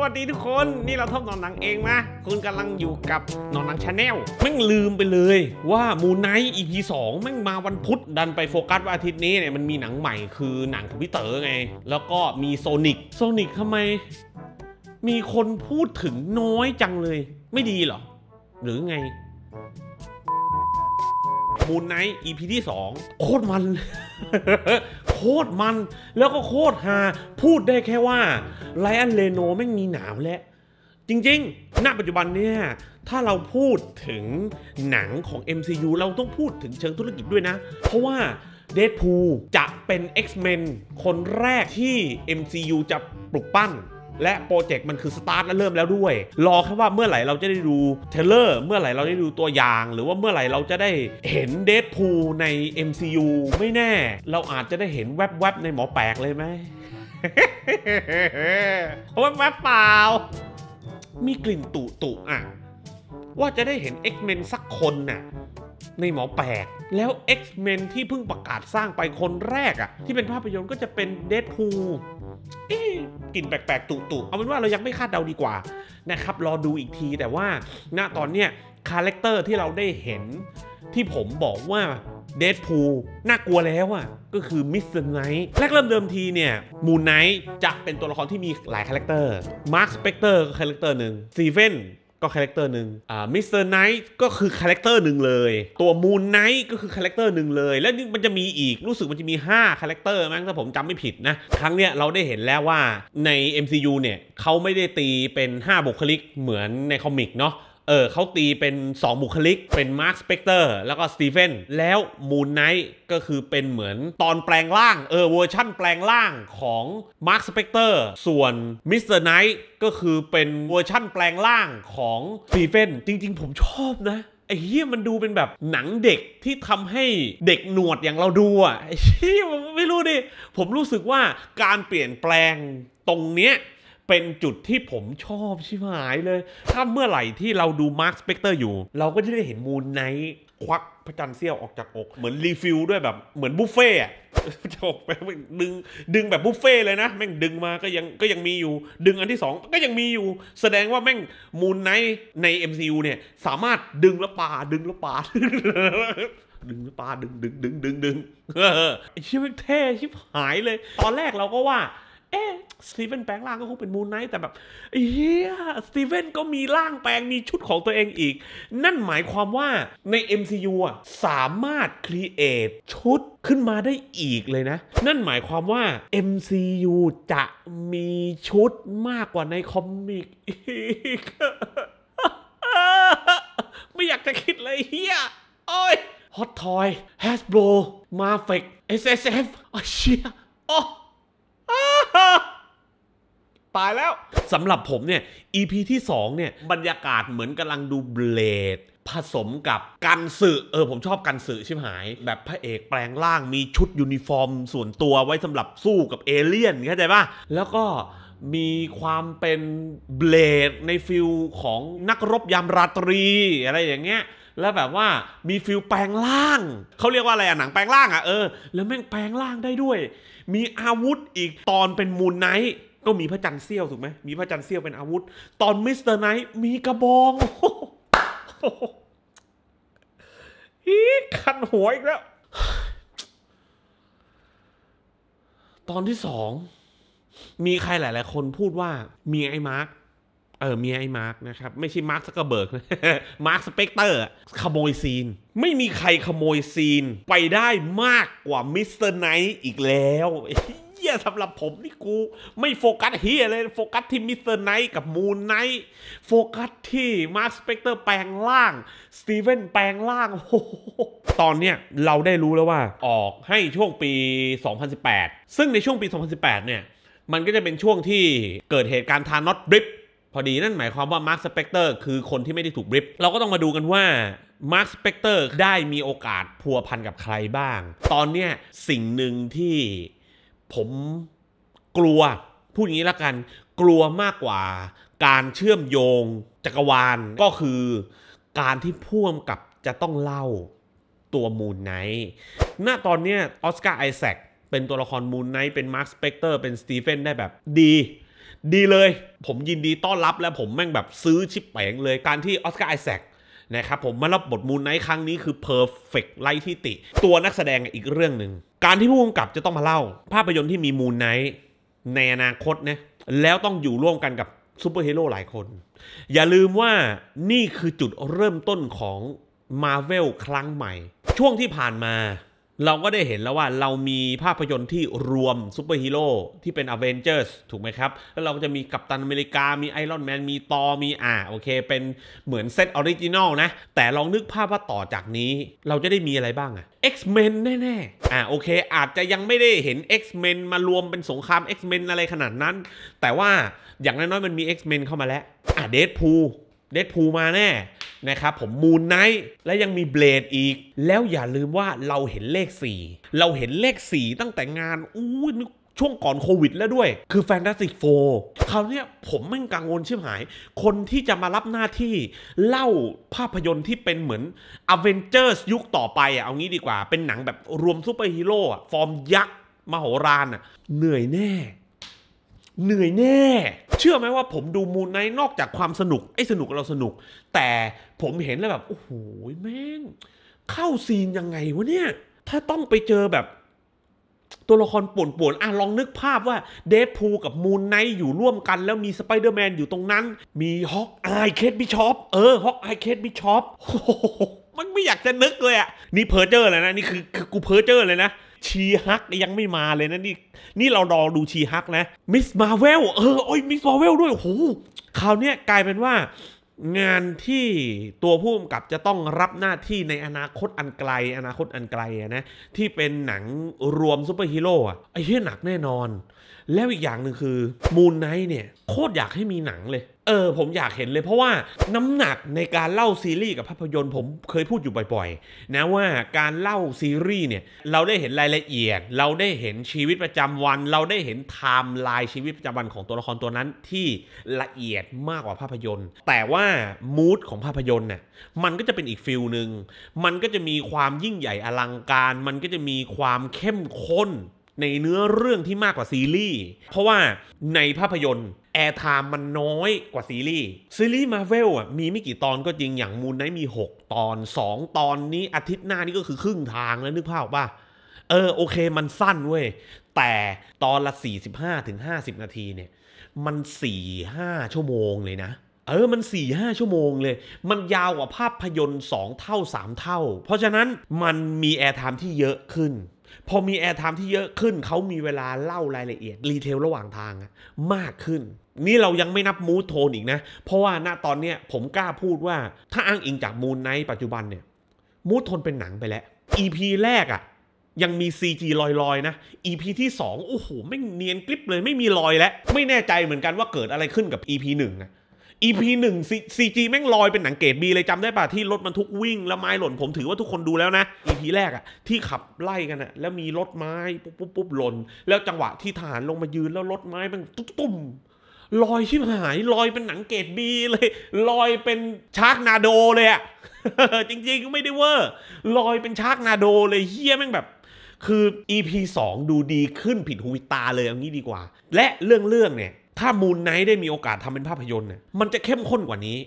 วัสดีทุกคนนี่เราทบนอนหนังเองนะคุณกำลังอยู่กับนอนหนังชาแนลแม่งลืมไปเลยว่ามูไนท์สองแม่งมาวันพุธดันไปโฟกัสว่าอาทิตย์นี้เนี่ยมันมีหนังใหม่คือหนังของพี่เต๋อไง แล้วก็มีโซนิกโซนิกทำไมมีคนพูดถึงน้อยจังเลย ไม่ดีหรอ หรือไงมูไนท์พีที่สองโคตรมันโคตรมันแล้วก็โคตรฮาพูดได้แค่ว่าไลอันเลโนไม่มีหนาวแล้วจริงๆ ณ ปัจจุบันเนี่ยถ้าเราพูดถึงหนังของ MCU เราต้องพูดถึงเชิงธุรกิจด้วยนะ เพราะว่าเดดพูจะเป็น X-Men คนแรกที่ MCU จะปลุกปั้นและโปรเจกต์มันคือสตาร์ทและเริ่มแล้วด้วย รอแค่ว่าเมื่อไหร่เราจะได้ดูเทเลอร์เมื่อไหร่เราได้ดูตัวอย่าง หรือว่าเมื่อไหร่เราจะได้เห็นเดดพูลใน MCU ไม่แน่เราอาจจะได้เห็นแวบๆในหมอแปลกเลยไหมโอ้แวบเปล่ามีกลิ่นตุตุอ่ะว่าจะได้เห็น X-Men สักคนน่ะในหมอแปลกแล้ว X-Men ที่เพิ่งประกาศสร้างไปคนแรกอะที่เป็นภาพยนตร์ก็จะเป็นเดดพูลกลิ่นแปลกๆ ตุ่ๆเอาเป็นว่าเรายังไม่คาดเดาดีกว่า นะครับรอดูอีกทีแต่ว่าณตอนเนี้ยคาแรคเตอร์ที่เราได้เห็น ที่ผมบอกว่าเดดพูลน่ากลัวแล้วอ่ะก็คือมิสเตอร์ไนท์แรกเริ่มเดิมทีเนี่ย มูนไนท์จะเป็นตัวละครที่มีหลายคาแรคเตอร์มาร์คสเปกเตอร์ก็คาแรคเตอร์หนึ่งซีเว่น็คาแรคเตอร์หนึ่งอ่ามิสเตอร์ไนท์ก็คือคาแรคเตอร์หนึ่งเลย ตัวมูนไนท์ก็คือคาแรคเตอร์หนึ่งเลย แล้วนี่มันจะมีอีก รู้สึกมันจะมี5คาแรคเตอร์มั้งถ้าผมจำไม่ผิดนะ ครั้งเนี้ยเราได้เห็นแล้วว่าใน MCU เนี่ยเขาไม่ได้ตีเป็น 5บุคลิกเหมือนในคอมิกเนาะเออเขาตีเป็น 2 บุคลิกเป็นมาร์คสเปกเตอร์แล้วก็สตีเฟนแล้วมูนไนท์ก็คือเป็นเหมือนตอนแปลงร่าง เออเวอร์ชั่นแปลงร่างของมาร์คสเปกเตอร์ส่วนมิสเตอร์ไนท์ก็คือเป็นเวอร์ชั่นแปลงร่างของสตีเฟนจริง ๆ ผมชอบนะ ไอ้เหี้ยมันดูเป็นแบบหนังเด็กที่ทำให้เด็กหนวดอย่างเราดูอ่ะไอ้เหี้ยไม่รู้ดิ ผมรู้สึกว่าการเปลี่ยนแปลงตรงเนี้ยเป็นจุดที่ผมชอบชิบหายเลย ถ้าเมื่อไหร่ที่เราดูมาร์คสเปกเตอร์อยู่ เราก็จะได้เห็นมูนไนท์ควักพระจันทร์เสี้ยวออกจากอก เหมือนรีฟิลด้วยแบบเหมือนบุฟเฟ่อะจะออกไปดึงดึงแบบบุฟเฟ่เลยนะ แม่งดึงมาก็ยังก็ยังมีอยู่ ดึงอันที่ 2 ก็ยังมีอยู่ แสดงว่าแม่งมูนไนท์ใน MCU เนี่ยสามารถดึงละปาดึงละปา ดึงปลาดึงดึงดึงดึงดึงเออ้ชิบยแเท่ชิบหายเลย ตอนแรกเราก็ว่าเอ๊ะสตีเวนแปลงร่างก็คงเป็นมูนไนท์แต่แบบเฮียสตีเวนก็มีร่างแปลงมีชุดของตัวเองอีก นั่นหมายความว่าใน MCU อ่ะสามารถครีเอทชุดขึ้นมาได้อีกเลยนะ นั่นหมายความว่า MCU จะมีชุดมากกว่าในคอมิกอีก ไม่อยากจะคิดเลยเฮียโอ้ยฮอตทอยแฮสโบรมาเฟกเอสเอเอเชียอ๋อตายแล้วสำหรับผมเนี่ย EP ที่2เนี่ยบรรยากาศเหมือนกำลังดูเบลดผสมกับกันสอเออ ผมชอบกันสอชิบหาย แบบพระเอกแปลงร่าง มีชุดยูนิฟอร์มส่วนตัวไว้สำหรับสู้กับเอเลี่ยนเข้าใจป่ะแล้วก็มีความเป็นเบลดในฟิลของนักรบยามราตรี อะไรอย่างเงี้ยแล้วแบบว่ามีฟิลแปลงร่าง เขาเรียกว่าอะไรอะหนังแปลงร่างอะเออแล้วแม่งแปลงร่างได้ด้วย มีอาวุธอีกตอนเป็นมูลไนท์ก็มีพระจันทร์เสี้ยวถูกไหม มีพระจันทร์เสี้ยวเป็นอาวุธ ตอนมิสเตอร์ไนท์มีกระบองอีคันหัวอีกแล้ว ตอนที่สอง มีใครหลายๆคนพูดว่า มีไอ้มาร์กเออมีไอ้มาร์กนะครับ ไม่ใช่มาร์กสกเบิร์กมาร์กสเปกเตอร์ ขโมยซีน ไม่มีใครขโมยซีน ไปได้มากกว่ามิสเตอร์ไนท์อีกแล้วี้ยสำหรับผม นี่กูไม่โฟกัสเฮียเลย โฟกัสที่มิสเตอร์ไนท์กับมูนไนท์โฟกัสที่มาร์คสเปกเตอร์แปลงล่างสตีเวนแปลงล่างโอ้ตอนเนี้ยเราได้รู้แล้วว่าออกให้ช่วงปี 2018 ซึ่งในช่วงปี 2018 เนี่ย มันก็จะเป็นช่วงที่เกิดเหตุการณ์ทานอตบริฟพอดีนั่นหมายความว่ามาร์คสเปกเตอร์คือคนที่ไม่ได้ถูกบริฟเราก็ต้องมาดูกันว่ามาร์คสเปกเตอร์ได้มีโอกาสพัวพันกับใครบ้าง ตอนเนี้ยสิ่งหนึ่งที่ผมกลัว พูดอย่างนี้ละกัน กลัวมากกว่าการเชื่อมโยงจักรวาลก็คือการที่พ่วงกับจะต้องเล่าตัวมูนไนท์ณตอนเนี้ยออสการ์ไอแซคเป็นตัวละครมูนไนท์เป็นมาร์คสเปกเตอร์เป็นสตีเฟนได้แบบดี ดีเลย ผมยินดีต้อนรับและผมแม่งแบบซื้อชิปแปงเลยการที่ออสการ์ไอแซคนะครับผมมารับบทมูลไนท์ครั้งนี้คือเพอร์เฟกไลที่ติ ตัวนักแสดงอีกเรื่องหนึ่ง การที่ผู้กำกับจะต้องมาเล่า ภาพยนตร์ที่มีมูลไนท์ในอนาคตนะแล้วต้องอยู่ร่วมกันกับซูเปอร์ฮีโร่หลายคน อย่าลืมว่านี่คือจุดเริ่มต้นของมาเวลครั้งใหม่ ช่วงที่ผ่านมาเราก็ได้เห็นแล้วว่าเรามีภาพยนตร์ที่รวมซูเปอร์ฮีโร่ที่เป็นอเวนเจอร์สถูกไหมครับ แล้วเราก็จะมีกัปตันอเมริกามีไอรอนแมนมีตอมีอ่าโอเค เป็นเหมือนเซตออริจินอลนะ แต่ลองนึกภาพว่าต่อจากนี้ เราจะได้มีอะไรบ้างอะ X-Men แน่ๆอ่าโอเค อาจจะยังไม่ได้เห็น X-Men มารวมเป็นสงคราม X-Men อะไรขนาดนั้น แต่ว่าอย่างน้อยๆ มันมี X-Men เข้ามาแล้วอ่าเดดพูลเดดพูลมาแน่นะครับผมมูนไนท์และยังมีเบลดอีก แล้วอย่าลืมว่าเราเห็นเลข 4 เราเห็นเลข 4 ตั้งแต่งานอู้ช่วงก่อนโควิดแล้วด้วย คือแฟนตาซีโฟคราวนี้ผมแม่งกังวลชิบหาย คนที่จะมารับหน้าที่ เล่าภาพยนตร์ที่เป็นเหมือนอเวนเจอร์สยุคต่อไปอ่ะเอางี้ดีกว่าเป็นหนังแบบรวมซูเปอร์ฮีโร่ฟอร์มยักษ์มโหฬารอ่ะเหนื่อยแน่ เหนื่อยแน่เชื่อไหมว่าผมดูมูนไนนอกจากความสนุกไอ้สนุกเราสนุก แต่ผมเห็นแล้วแบบ โอ้โหแม่ง เข้าซีนยังไงวะเนี่ย ถ้าต้องไปเจอแบบ ตัวละครป่วนๆอ่ะลองนึกภาพว่าเดฟพูกับมูนไนอยู่ร่วมกัน แล้วมีสไปเดอร์แมนอยู่ตรงนั้น มีฮอกอายเคทบิชอปเออฮอกอายเคทบิชอปมันไม่อยากจะนึกเลยอ่ะนี่เพอร์เจอร์เลยนะ นี่คือคือกูเพอร์เจอร์เลยนะชีฮักยังไม่มาเลยนะ นี่นี่เรารอดูชีฮักนะ มิสมาเวล เออโอ้ยมิสมาเวลด้วย โอ้โหคราวนี้กลายเป็นว่างานที่ตัวผู้กำกับจะต้องรับหน้าที่ในอนาคตอันไกล อนาคตอันไกลนะที่เป็นหนังรวมซูเปอร์ฮีโร่อะไอ้เหี้ยหนักแน่นอน แล้วอีกอย่างหนึ่งคือ มูนไนท์เนี่ยโคตรอยากให้มีหนังเลยเออผมอยากเห็นเลยเพราะว่าน้ำหนักในการเล่าซีรีส์กับภาพยนตร์ผมเคยพูดอยู่บ่อยๆนะว่าการเล่าซีรีส์เนี่ยเราได้เห็นรายละเอียด เราได้เห็นชีวิตประจำวัน เราได้เห็นไทม์ไลน์ชีวิตประจำวันของตัวละครตัวนั้นที่ละเอียดมากกว่าภาพยนตร์แต่ว่ามูทของภาพยนตร์น่ยมันก็จะเป็นอีกฟิลหนึ่งมันก็จะมีความยิ่งใหญ่อลังการ มันก็จะมีความเข้มข้นในเนื้อเรื่องที่มากกว่าซีรีส์ เพราะว่าในภาพยนตร์แอร์ไทม์มันน้อยกว่าซีรีส์ซีรีส์มาเวลอ่ะมีไม่กี่ตอนก็จริงอย่างมูนไนมี 6 ตอน 2 ตอนนี้อาทิตย์หน้านี่ก็คือครึ่งทางแล้วนึกภาพป่ะ เออ โอเคมันสั้นเว้ย แต่ตอนละ 45ถึง50 นาทีเนี่ย มัน 4-5 ชั่วโมงเลยนะ เออ มัน4ี่ห้าชั่วโมงเลย มันยาวกว่าภาพยนตร์2เท่า3เท่า เพราะฉะนั้นมันมีแอร์ไทม์ที่เยอะขึ้นพอมีแอร์ไทม์ที่เยอะขึ้นเขามีเวลาเล่ารายละเอียดรีเทลระหว่างทาง มากขึ้น นี่เรายังไม่นับมูทโทนอีกนะ เพราะว่าณตอนเนี้ยผมกล้าพูดว่าถ้าอ้างอิงจากมูนในปัจจุบันเนี่ยมูทโทนเป็นหนังไปแล้ว EP แรกอะ่ะยังมี CG ลอย ๆ นะ EP ที่2โอ้โหไม่เนียนกลิบเลยไม่มีรอยแล้ว ไม่แน่ใจเหมือนกันว่าเกิดอะไรขึ้นกับ EP 1ึ่ะอีพีหนึ่งซีจีแม่งลอยเป็นหนังเกรดบีเลยจำได้ป่ะที่รถบรรทุกวิ่ง แล้วไม้หล่นผมถือว่าทุกคนดูแล้วนะอีพีแรกอะที่ขับไล่กันอะแล้วมีรถไม้ปุ๊บปุ๊บปุ๊บหล่นแล้วจังหวะที่ทหารลงมายืนแล้วรถไม้มันตุ๊บตุ๊มลอยชิบหายลอยเป็นหนังเกรดบีเลย ลอยเป็นชาร์กนาโดเลยอะจริงๆไม่ได้เวอร์ลอยเป็นชาร์กนาโดเลยเฮียแม่งแบบคือ EP 2ดูดีขึ้นผิดหูผิดตาเลยอย่างนี้ดีกว่า และเรื่องเรื่องเนี่ยถ้ามูนไนท์ได้มีโอกาสทำเป็นภาพยนตร์เนี่ยมันจะเข้มข้นกว่านี้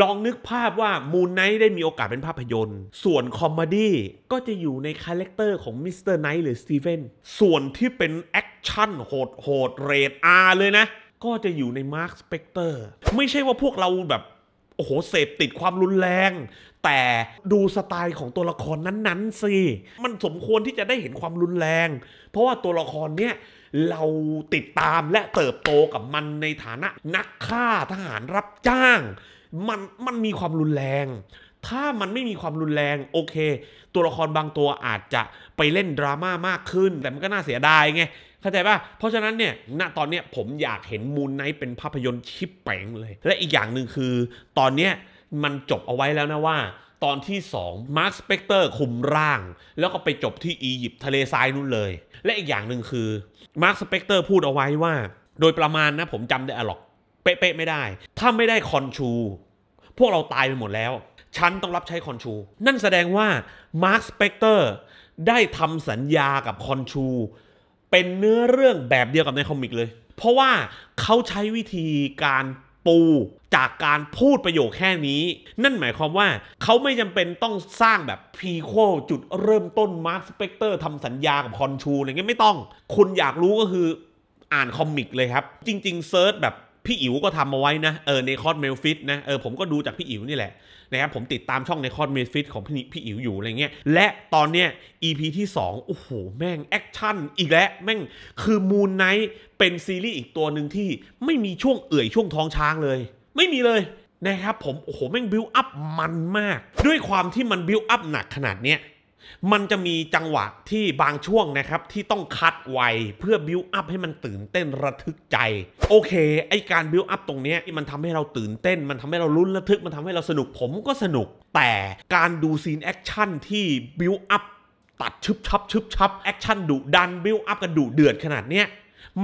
ลองนึกภาพว่ามูนไนท์ได้มีโอกาสเป็นภาพยนตร์ส่วนคอมเมดี้ก็จะอยู่ในคาแรคเตอร์ของมิสเตอร์ไนท์หรือสตีเฟนส่วนที่เป็นแอคชั่นโหดโหดเรทอาร์เลยนะ ก็จะอยู่ในมาร์คสเปกเตอร์ไม่ใช่ว่าพวกเราแบบ โอ้โหเสพติดความรุนแรง แต่ดูสไตล์ของตัวละครนั้นๆสิมันสมควรที่จะได้เห็นความรุนแรง เพราะว่าตัวละครเนี้ยเราติดตามและเติบโตกับมันในฐานะ นักฆ่าทหารรับจ้าง มันมันมีความรุนแรง ถ้ามันไม่มีความรุนแรง โอเค ตัวละครบางตัวอาจจะไปเล่นดราม่ามากขึ้น แต่มันก็น่าเสียดายไง เข้าใจป่ะ เพราะฉะนั้นเนี่ย ณ ตอนเนี้ยผมอยากเห็นมูลไนท์เป็นภาพยนตร์ชิปแปงเลย และอีกอย่างหนึ่งคือ ตอนเนี้ยมันจบเอาไว้แล้วนะว่าตอนที่2มาร์คสเปกเตอร์คุมร่าง แล้วก็ไปจบที่อียิปต์ทะเลทรายนู่นเลย และอีกอย่างหนึ่งคือมาร์คสเปกเตอร์พูดเอาไว้ว่าโดยประมาณนะผมจำได้อะหรอกเป๊ะ ๆ ไม่ได้ ถ้าไม่ได้คอนชู พวกเราตายไปหมดแล้ว ฉันต้องรับใช้คอนชู นั่นแสดงว่ามาร์คสเปกเตอร์ได้ทำสัญญากับคอนชู เป็นเนื้อเรื่องแบบเดียวกับในคอมิกเลย เพราะว่าเขาใช้วิธีการปูจากการพูดประโยคแค่นี้ นั่นหมายความว่าเขาไม่จำเป็นต้องสร้างแบบพรีโคจุดเริ่มต้น มาร์คสเปกเตอร์ทำสัญญากับคอนชู อะไรเงี้ยไม่ต้อง คุณอยากรู้ก็คืออ่านคอมิกเลยครับ จริง ๆเซิร์ชแบบพี่อิ๋วก็ทำมาไว้นะ เออในคอร์ดเมลฟิตนะเออผมก็ดูจากพี่อิ๋วนี่แหละนะครับผมติดตามช่องในคอร์ดเมลฟิตของพี่พี่อิ๋วอยู่อะไรเงี้ยและตอนเนี้ย EP ที่2โอ้โหแม่งแอคชั่นอีกแล้วแม่งคือมูนไนท์เป็นซีรีส์อีกตัวหนึ่งที่ไม่มีช่วงเอื่อยช่วงท้องช้างเลย ไม่มีเลย นะครับผม โอ้โห แม่งบิวอัพมันมาก ด้วยความที่มันบิวอัพหนักขนาดเนี้ยมันจะมีจังหวะที่บางช่วงนะครับ ที่ต้องคัดไวเพื่อบิวอัพให้มันตื่นเต้นระทึกใจ โอเค ไอการบิวอัพตรงนี้มันทำให้เราตื่นเต้น มันทำให้เราลุ้นระทึกมันทำให้เราสนุกผมก็สนุกแต่การดูซีนแอคชั่นที่บิวอัพตัดชึบชับชึบชับแอคชั่นดุดันบิวอัพกันดุเดือดขนาดเนี้ย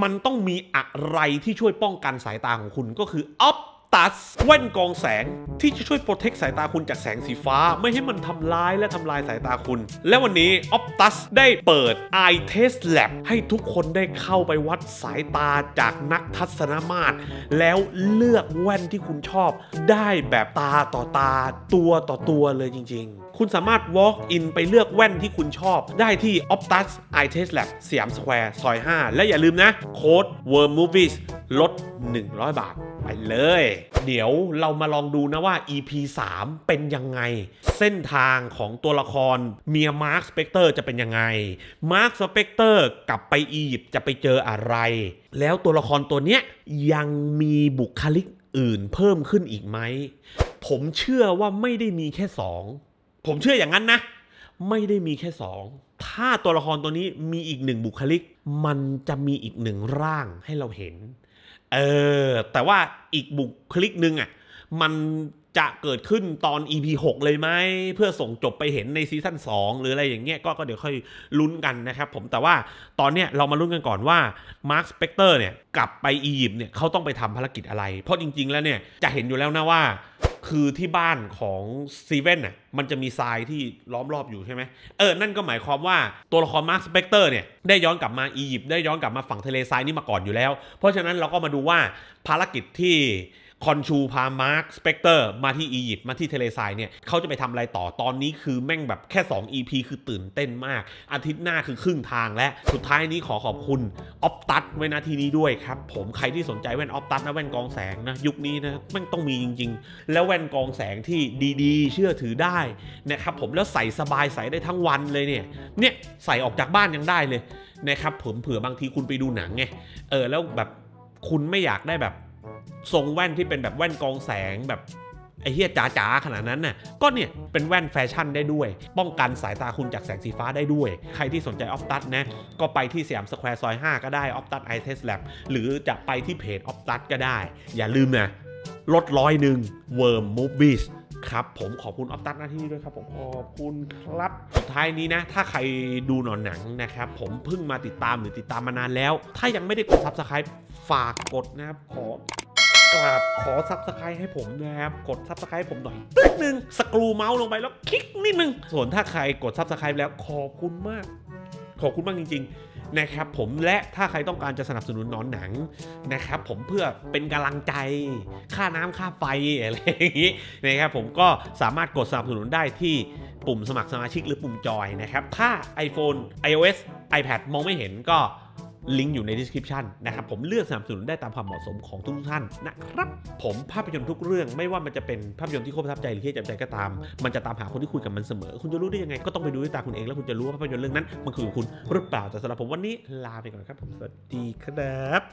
มันต้องมีอะไรที่ช่วยป้องกันสายตาของคุณก็คือออฟตัสแว่นกองแสงที่จะช่วยปกเทคสายตาคุณจากแสงสีฟ้าไม่ให้มันทำร้ายและทำลายสายตาคุณ และวันนี้ Optus ได้เปิด Eye Test Lab ให้ทุกคนได้เข้าไปวัดสายตาจากนักทัศนมาตร แล้วเลือกแว่นที่คุณชอบ ได้แบบตาต่อตาตัวต่อตัวเลยจริงๆคุณสามารถ walk in ไปเลือกแว่นที่คุณชอบได้ที่ Optus Eye Test Lab สยามสแควร์ซอย 5 และอย่าลืมนะ โค้ด Worm Movies ลด 100 บาทไปเลย เดี๋ยวเรามาลองดูนะว่า EP 3 เป็นยังไง เส้นทางของตัวละครเมียมาร์คสเปกเตอร์จะเป็นยังไง มาร์คสเปกเตอร์กลับไปอียิปต์จะไปเจออะไร แล้วตัวละครตัวเนี้ยยังมีบุคลิกอื่นเพิ่มขึ้นอีกไหม ผมเชื่อว่าไม่ได้มีแค่สองผมเชื่ออย่างนั้นนะ ไม่ได้มีแค่สองถ้าตัวละครตัวนี้มีอีกหนึ่งบุคลิก มันจะมีอีกหนึ่งร่างให้เราเห็นเออแต่ว่าอีกบุคลิกหนึ่งอ่ะมันจะเกิดขึ้นตอน EP 6 เลยไหม เพื่อส่งจบไปเห็นในซีซั่น2หรืออะไรอย่างเงี้ยก็ก็เดี๋ยวค่อยลุ้นกันนะครับผมแต่ว่าตอนเนี้ยเรามาลุ้นกันก่อนว่ามาร์คสเปกเตอร์เนี่ยกลับไปอียิปต์เนี่ยเขาต้องไปทำภารกิจอะไร เพราะจริงๆแล้วเนี่ยจะเห็นอยู่แล้วนะว่าคือที่บ้านของซีเว่นน่ะมันจะมีทรายที่ล้อมรอบอยู่ใช่ไหมเออ นั่นก็หมายความว่าตัวละครมาร์คสเปกเตอร์เนี่ย ได้ย้อนกลับมาอียิปต์ได้ย้อนกลับมาฝั่งทะเลทรายนี่มาก่อนอยู่แล้ว เพราะฉะนั้นเราก็มาดูว่าภารกิจที่คอนชู พา มาร์ค สเปกเตอร์ มาที่อียิปต์มาที่เทเลซายเนี่ยเขาจะไปทำอะไรต่อตอนนี้คือแม่งแบบแค่ 2 EP คือตื่นเต้นมาก อาทิตย์หน้าคือครึ่งทางและสุดท้ายนี้ขอขอบคุณ ออฟตัดไว้นาทีนี้ด้วยครับ ผมใครที่สนใจแว่นออฟตัดนะ แว่นกองแสงนะ ยุคนี้นะแม่งต้องมีจริง ๆ แล้วแว่นกองแสงที่ดี ๆ เชื่อถือได้นะครับผมแล้วใส่สบายใส่ได้ทั้งวันเลยเนี่ยเนี่ยใส่ออกจากบ้านยังได้เลยนะครับผมเผื่อบางทีคุณไปดูหนังไงเออแล้วแบบคุณไม่อยากได้แบบทรงแว่นที่เป็นแบบแว่นกองแสงแบบ ไอเฮียจ๋าๆ ขนาดนั้นน่ะก็เนี่ย เป็นแว่นแฟชั่นได้ด้วย ป้องกันสายตาคุณจากแสงสีฟ้าได้ด้วย ใครที่สนใจออฟตัสนะ ก็ไปที่สยามสแควร์ซอย 5 ก็ได้ออฟตัสไอเทสแลบหรือจะไปที่เพจออฟตัสก็ได้ อย่าลืมนะลดร้อยหนึ่งเวิร์มมูฟวีสครับผมขอบคุณ ออฟตัสหน้าที่ด้วยครับ ผมขอบคุณครับ สุดท้ายนี้นะ ถ้าใครดูหนอนหนังนะครับ ผมเพิ่งมาติดตามหรือติดตามมานานแล้ว ถ้ายังไม่ได้กดซับสไครป์ฝากกดนะครับ ขอกราบขอซับสไครต์ให้ผมนะครับกดซับสไครต์ผมหน่อยนิดนึงสกรูเมาส์ลงไปแล้วคลิกนิดนึงส่วนถ้าใครกดซับสไครต์แล้ว ขอบคุณมากขอบคุณมากจริงๆ นะครับผมและถ้าใครต้องการจะสนับสนุนนอนหนัง นะครับผมเพื่อเป็นกำลังใจ ค่าน้ำค่าไฟอะไรอย่างนี้นะครับผมก็สามารถกดสนับสนุนได้ที่ปุ่มสมัครสมาชิกหรือปุ่มจอยนะครับ ถ้า iPhone iOS iPad มองไม่เห็นก็ลิงก์อยู่ใน description นะครับ ผมเลือกสนับสนุนได้ตามความเหมาะสมของทุกท่านนะครับ ผมภาพยนตร์ทุกเรื่องไม่ว่ามันจะเป็นภาพยนตร์ที่คุประทับใจหรือที่จับใจก็ตาม มันจะตามหาคนที่คุยกับมันเสมอ คุณจะรู้ได้ยังไง ก็ต้องไปดูด้วยตาคุณเองแล้วคุณจะรู้ว่าภาพยนตร์เรื่องนั้นมันคือคุณหรือเปล่าแต่สำหรับผมวันนี้ลาไปก่อนครับผมสวัสดีครับ